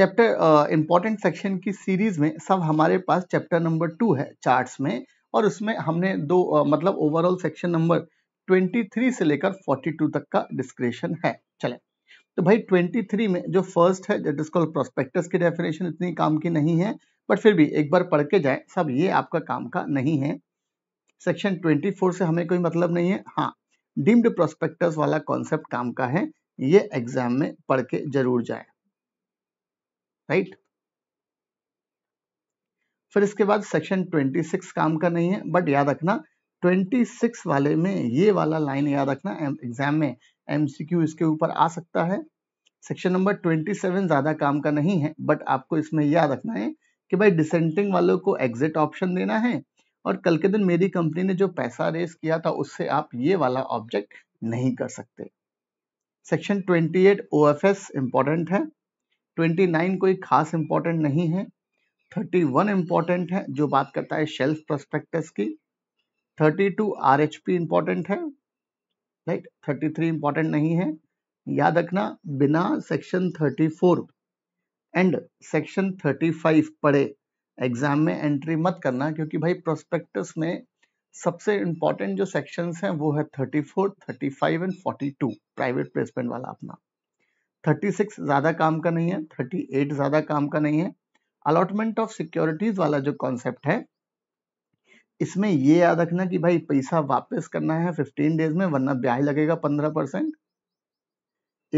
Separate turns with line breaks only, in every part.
chapter important section की series में सब हमारे पास चैप्टर नंबर टू है चार्ट्स में और उसमें हमने दो uh, मतलब ओवरऑल सेक्शन नंबर 23 से लेकर 42 तक का डिस्क्रिप्शन है चले तो भाई 23 में जो फर्स्ट है दैट इज कॉल्ड प्रोस्पेक्टस की डेफिनेशन इतनी काम की नहीं है बट फिर भी एक बार पढ़ के जाए सब ये आपका काम का नहीं है सेक्शन फोर से हमें कोई मतलब नहीं है हाँ डीम्ड प्रोस्पेक्टस वाला कॉन्सेप्ट काम का है ये एग्जाम में पढ़ के जरूर जाए राइट फिर इसके बाद सेक्शन 26 काम कर रही है बट याद रखना 26 वाले में ये वाला लाइन याद रखना एग्जाम में एमसीक्यू इसके ऊपर आ सकता है सेक्शन नंबर 27 ज़्यादा काम का नहीं है बट आपको इसमें याद रखना है कि भाई डिसेंटिंग वालों को एग्जिट ऑप्शन देना है और कल के दिन मेरी कंपनी ने जो पैसा रेस किया था उससे आप ये वाला ऑब्जेक्ट नहीं कर सकते सेक्शन 28 ओएफएस इंपॉर्टेंट है 29 कोई खास इंपॉर्टेंट नहीं है 31 इंपॉर्टेंट है जो बात करता है शेल्फ प्रोस्पेक्टस की 32 पी इंपॉर्टेंट है राइट 33 इंपॉर्टेंट नहीं है याद रखना बिना सेक्शन 34 एंड सेक्शन 35 पढ़े एग्जाम में एंट्री मत करना क्योंकि भाई प्रोस्पेक्टस में सबसे इंपॉर्टेंट जो सेक्शंस हैं वो है 34, 35 एंड 42 प्राइवेट प्लेसमेंट वाला अपना थर्टी सिक्स ज़्यादा काम का नहीं है थर्टी एट ज़्यादा काम का नहीं है अलॉटमेंट ऑफ सिक्योरिटीज वाला जो कॉन्सेप्ट है इसमें ये याद रखना कि भाई पैसा वापस करना है फिफ्टीन डेज में वरना ब्याज लगेगा पंद्रह परसेंट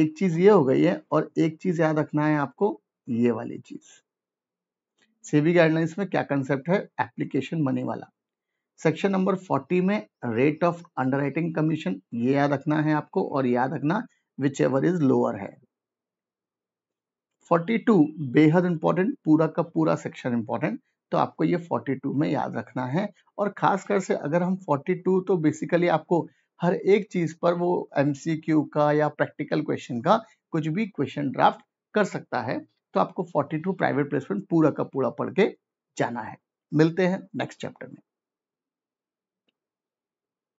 एक चीज ये हो गई है और एक चीज याद रखना है आपको ये वाली चीज सेबी गाइडलाइंस में क्या कंसेप्ट है एप्लीकेशन मनी वाला सेक्शन नंबर 40 में रेट ऑफ अंडर कमीशन ये याद रखना है आपको और याद रखना विच एवर इज लोअर है 42 बेहद इंपॉर्टेंट पूरा का पूरा सेक्शन इंपॉर्टेंट तो आपको ये 42 में याद रखना है और खासकर से अगर हम 42 तो बेसिकली आपको हर एक चीज पर वो एमसीक्यू का या प्रैक्टिकल क्वेश्चन का कुछ भी क्वेश्चन ड्राफ्ट कर सकता है तो आपको 42 प्राइवेट प्लेसमेंट पूरा का पूरा पढ़ के जाना है मिलते हैं नेक्स्ट चैप्टर में